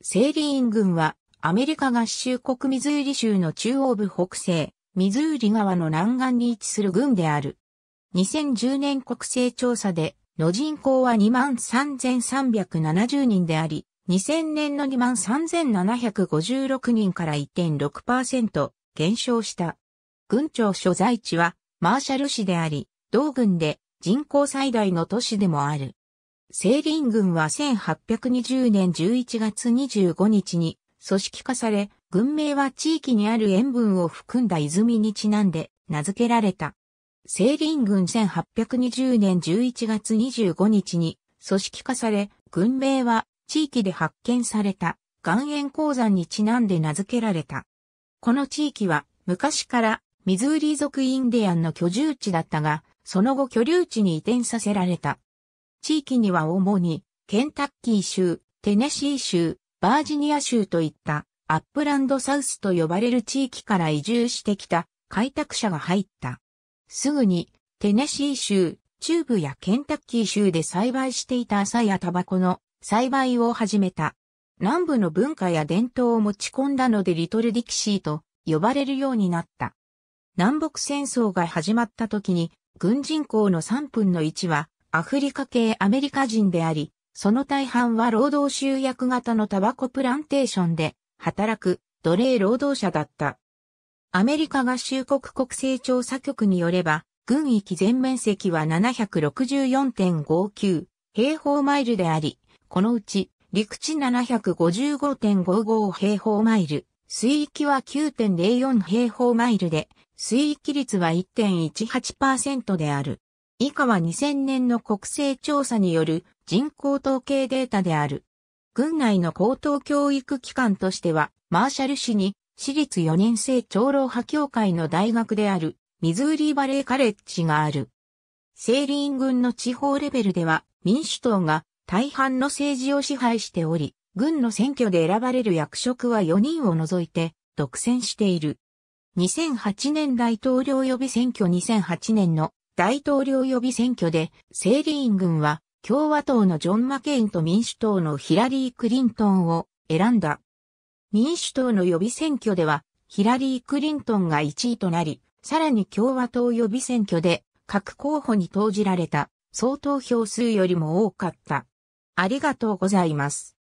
セーリーンは、アメリカ合衆国ミズーリ州の中央部北西、ミズーリ川の南岸に位置する群である。2010年国勢調査で、の人口は23,370人であり、2000年の23,756人から1.6%減少した。群庁所在地はマーシャル市であり、同群で人口最大の都市でもある。西林軍は1820年11月25日に組織化され、軍名は地域にある塩分を含んだ泉にちなんで名付けられた。西林軍1820年11月25日に組織化され、軍名は地域で発見された岩塩鉱山にちなんで名付けられた。この地域は昔からミズーリ族インディアンの居住地だったが、その後居留地に移転させられた。地域には主にケンタッキー州、テネシー州、バージニア州といったアップランドサウスと呼ばれる地域から移住してきた開拓者が入った。すぐにテネシー州、中部やケンタッキー州で栽培していた朝やタバコの栽培を始めた。南部の文化や伝統を持ち込んだのでリトルディキシーと呼ばれるようになった。南北戦争が始まった時に軍人口の3分の1はアフリカ系アメリカ人であり、その大半は労働集約型のタバコプランテーションで働く奴隷労働者だった。アメリカ合衆国国勢調査局によれば、軍域全面積は764.59平方マイルであり、このうち陸地755.55平方マイル、水域は9.04平方マイルで、水域率は1.18%である。以下は2000年の国勢調査による人口統計データである。軍内の高等教育機関としては、マーシャル市に、私立4年生長老派協会の大学である、ミズーリーバレーカレッジがある。セーリーン軍の地方レベルでは、民主党が大半の政治を支配しており、軍の選挙で選ばれる役職は4人を除いて、独占している。2008年大統領予備選挙2008年の大統領予備選挙で、セーリーン軍は共和党のジョン・マケインと民主党のヒラリー・クリントンを選んだ。民主党の予備選挙では、ヒラリー・クリントンが1位となり、さらに共和党予備選挙で各候補に投じられた総投票数よりも多かった。ありがとうございます。